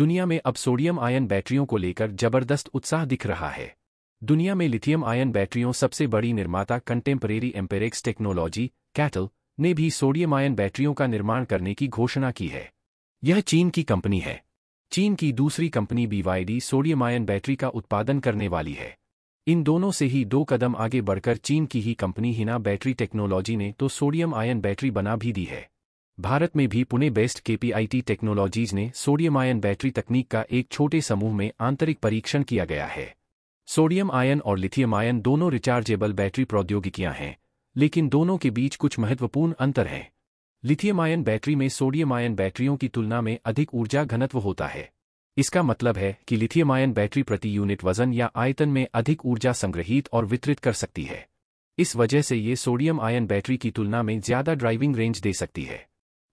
दुनिया में अब सोडियम आयन बैटरियों को लेकर जबरदस्त उत्साह दिख रहा है दुनिया में लिथियम आयन बैटरियों सबसे बड़ी निर्माता कंटेम्परेरी एम्पेरेक्स टेक्नोलॉजी कैटल ने भी सोडियम आयन बैटरियों का निर्माण करने की घोषणा की है यह चीन की कंपनी है चीन की दूसरी company BYD sodium ion battery का उत्पादन करने वाली है इन दोनों से ही दो कदम आगे बढ़कर चीन की ही कंपनी हिना बैटरी टेक्नोलॉजी ने तो सोडियम आयन बैटरी बना भी दी है भारत में भी पुणे बेस्ट केपीआईटी टेक्नोलॉजीज ने सोडियम आयन बैटरी तकनीक का एक छोटे समूह में आंतरिक परीक्षण किया गया है सोडियम आयन और लिथियम आयन दोनों रिचार्जेबल बैटरी प्रौद्योगिकियां हैं लेकिन दोनों के बीच कुछ महत्वपूर्ण अंतर हैं लिथियम आयन बैटरी में सोडियम आयन बैटरियों की तुलना में अधिक ऊर्जा घनत्व होता है इसका मतलब है कि लिथियम आयन बैटरी प्रति यूनिट वजन या आयतन में अधिक ऊर्जा संग्रहित और वितरित कर सकती है इस वजह से ये सोडियम आयन बैटरी की तुलना में ज्यादा ड्राइविंग रेंज दे सकती है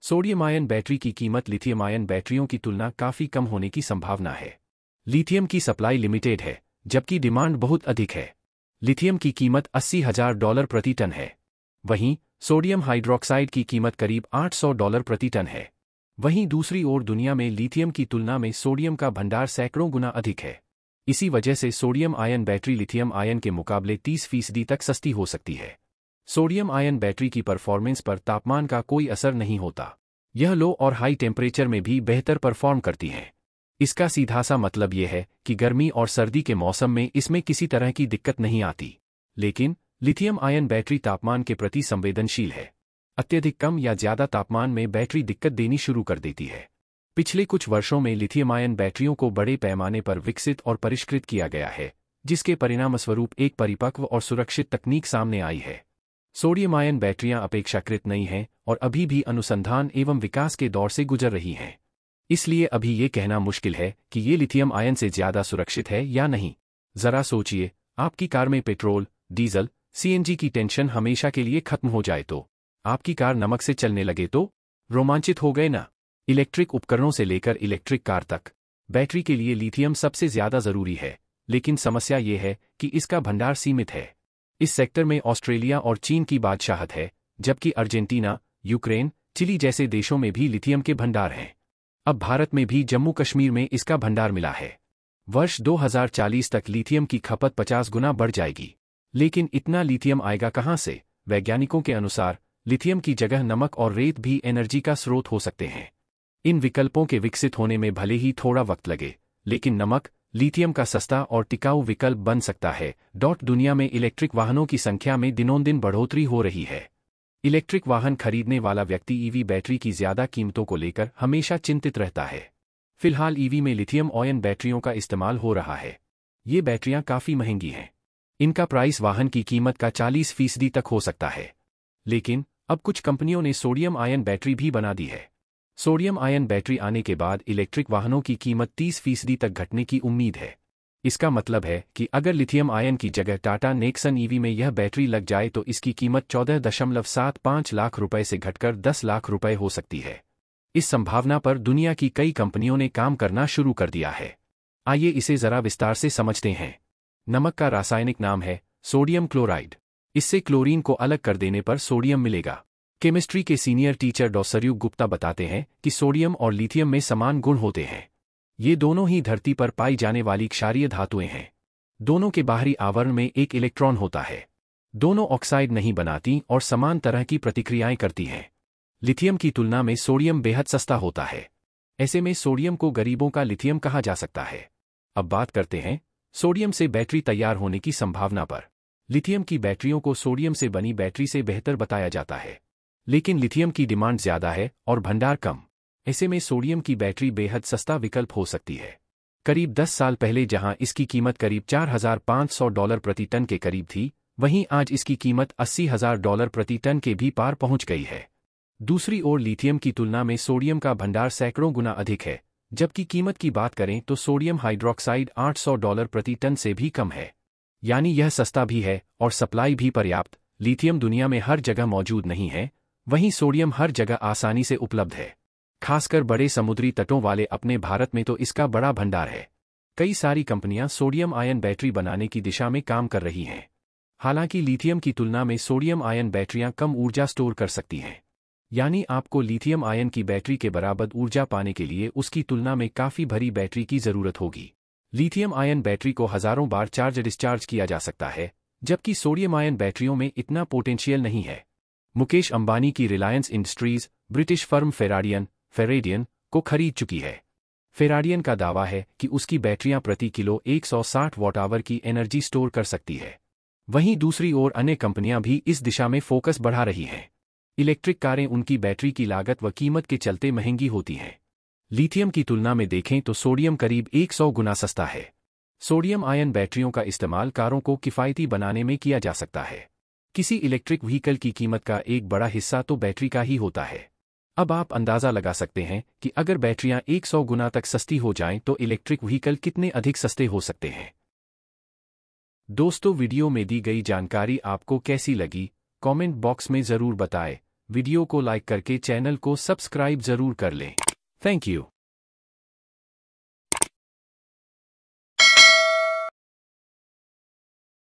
सोडियम आयन बैटरी की कीमत लिथियम आयन बैटरियों की तुलना काफ़ी कम होने की संभावना है लिथियम की सप्लाई लिमिटेड है जबकि डिमांड बहुत अधिक है लिथियम की कीमत अस्सी हजार डॉलर प्रति टन है वहीं सोडियम हाइड्रोक्साइड की कीमत करीब 800 डॉलर प्रति टन है वहीं दूसरी ओर दुनिया में लिथियम की तुलना में सोडियम का भंडार सैकड़ों गुना अधिक है इसी वजह से sodium ion battery lithium ion के मुकाबले 30 फीसदी तक सस्ती हो सकती है सोडियम आयन बैटरी की परफॉर्मेंस पर तापमान का कोई असर नहीं होता यह लो और हाई टेम्परेचर में भी बेहतर परफॉर्म करती है इसका सीधा सा मतलब यह है कि गर्मी और सर्दी के मौसम में इसमें किसी तरह की दिक्कत नहीं आती लेकिन लिथियम आयन बैटरी तापमान के प्रति संवेदनशील है अत्यधिक कम या ज्यादा तापमान में बैटरी दिक्कत देनी शुरू कर देती है पिछले कुछ वर्षों में लिथियम आयन बैटरियों को बड़े पैमाने पर विकसित और परिष्कृत किया गया है जिसके परिणामस्वरूप एक परिपक्व और सुरक्षित तकनीक सामने आई है सोडियम आयन बैटरियां अपेक्षाकृत नहीं हैं और अभी भी अनुसंधान एवं विकास के दौर से गुजर रही हैं इसलिए अभी ये कहना मुश्किल है कि ये लिथियम आयन से ज़्यादा सुरक्षित है या नहीं ज़रा सोचिए आपकी कार में पेट्रोल डीजल सीएनजी की टेंशन हमेशा के लिए खत्म हो जाए तो आपकी कार नमक से चलने लगे तो रोमांचित हो गए ना इलेक्ट्रिक उपकरणों से लेकर इलेक्ट्रिक कार तक बैटरी के लिए लिथियम सबसे ज़्यादा ज़रूरी है लेकिन समस्या ये है कि इसका भंडार सीमित है इस सेक्टर में ऑस्ट्रेलिया और चीन की बादशाहत है जबकि अर्जेंटीना यूक्रेन चिली जैसे देशों में भी लिथियम के भंडार हैं अब भारत में भी जम्मू कश्मीर में इसका भंडार मिला है वर्ष 2040 तक लिथियम की खपत 50 गुना बढ़ जाएगी लेकिन इतना लिथियम आएगा कहां से वैज्ञानिकों के अनुसार लिथियम की जगह नमक और रेत भी एनर्जी का स्रोत हो सकते हैं इन विकल्पों के विकसित होने में भले ही थोड़ा वक्त लगे लेकिन नमक लिथियम का सस्ता और टिकाऊ विकल्प बन सकता है डॉट दुनिया में इलेक्ट्रिक वाहनों की संख्या में दिनोंदिन बढ़ोतरी हो रही है इलेक्ट्रिक वाहन खरीदने वाला व्यक्ति ईवी बैटरी की ज्यादा कीमतों को लेकर हमेशा चिंतित रहता है फिलहाल ईवी में लिथियम ऑयन बैटरियों का इस्तेमाल हो रहा है ये बैटरियां काफ़ी महंगी हैं इनका प्राइस वाहन की कीमत का 40 फीसदी तक हो सकता है लेकिन अब कुछ कंपनियों ने सोडियम आयन बैटरी भी बना दी है सोडियम आयन बैटरी आने के बाद इलेक्ट्रिक वाहनों की कीमत 30 फीसदी तक घटने की उम्मीद है इसका मतलब है कि अगर लिथियम आयन की जगह टाटा नेक्सन ईवी में यह बैटरी लग जाए तो इसकी कीमत चौदह दशमलव सात पांच लाख रुपए से घटकर दस लाख रुपए हो सकती है इस संभावना पर दुनिया की कई कंपनियों ने काम करना शुरू कर दिया है आइए इसे जरा विस्तार से समझते हैं नमक का रासायनिक नाम है सोडियम क्लोराइड इससे क्लोरीन को अलग कर देने पर सोडियम मिलेगा केमिस्ट्री के सीनियर टीचर डॉसरयुग गुप्ता बताते हैं कि सोडियम और लिथियम में समान गुण होते हैं ये दोनों ही धरती पर पाई जाने वाली क्षारीय धातुएं हैं दोनों के बाहरी आवरण में एक इलेक्ट्रॉन होता है दोनों ऑक्साइड नहीं बनाती और समान तरह की प्रतिक्रियाएं करती हैं लिथियम की तुलना में सोडियम बेहद सस्ता होता है ऐसे में सोडियम को गरीबों का लिथियम कहा जा सकता है अब बात करते हैं सोडियम से बैटरी तैयार होने की संभावना पर लिथियम की बैटरियों को सोडियम से बनी बैटरी से बेहतर बताया जाता है लेकिन लिथियम की डिमांड ज्यादा है और भंडार कम ऐसे में सोडियम की बैटरी बेहद सस्ता विकल्प हो सकती है करीब 10 साल पहले जहां इसकी कीमत करीब 4,500 डॉलर प्रति टन के करीब थी वहीं आज इसकी कीमत 80,000 डॉलर प्रति टन के भी पार पहुंच गई है दूसरी ओर लिथियम की तुलना में सोडियम का भंडार सैकड़ों गुना अधिक है जबकि कीमत की बात करें तो सोडियम हाइड्रोक्साइड 800 डॉलर प्रति टन से भी कम है यानी यह सस्ता भी है और सप्लाई भी पर्याप्त लिथियम दुनिया में हर जगह मौजूद नहीं है वहीं सोडियम हर जगह आसानी से उपलब्ध है खासकर बड़े समुद्री तटों वाले अपने भारत में तो इसका बड़ा भंडार है कई सारी कंपनियां सोडियम आयन बैटरी बनाने की दिशा में काम कर रही हैं हालांकि लिथियम की तुलना में सोडियम आयन बैटरियां कम ऊर्जा स्टोर कर सकती हैं यानी आपको लिथियम आयन की बैटरी के बराबर ऊर्जा पाने के लिए उसकी तुलना में काफ़ी भरी बैटरी की ज़रूरत होगी लिथियम आयन बैटरी को हज़ारों बार चार्ज डिस्चार्ज किया जा सकता है जबकि सोडियम आयन बैटरियों में इतना पोटेंशियल नहीं है मुकेश अंबानी की Reliance industries British firm Faradion Faradion को खरीद चुकी है फेराडियन का दावा है कि उसकी बैटरियां प्रति किलो 160 वॉट आवर की एनर्जी स्टोर कर सकती है वहीं दूसरी ओर अन्य कंपनियां भी इस दिशा में फोकस बढ़ा रही हैं इलेक्ट्रिक कारें उनकी बैटरी की लागत व कीमत के चलते महंगी होती हैं लिथियम की तुलना में देखें तो सोडियम करीब 100 गुना सस्ता है सोडियम आयन बैटरियों का इस्तेमाल कारों को किफ़ायती बनाने में किया जा सकता है किसी इलेक्ट्रिक व्हीकल की कीमत का एक बड़ा हिस्सा तो बैटरी का ही होता है अब आप अंदाज़ा लगा सकते हैं कि अगर बैटरियां 100 गुना तक सस्ती हो जाएं तो इलेक्ट्रिक व्हीकल कितने अधिक सस्ते हो सकते हैं दोस्तों वीडियो में दी गई जानकारी आपको कैसी लगी कमेंट बॉक्स में ज़रूर बताएं वीडियो को लाइक करके चैनल को सब्सक्राइब ज़रूर कर लें थैंक यू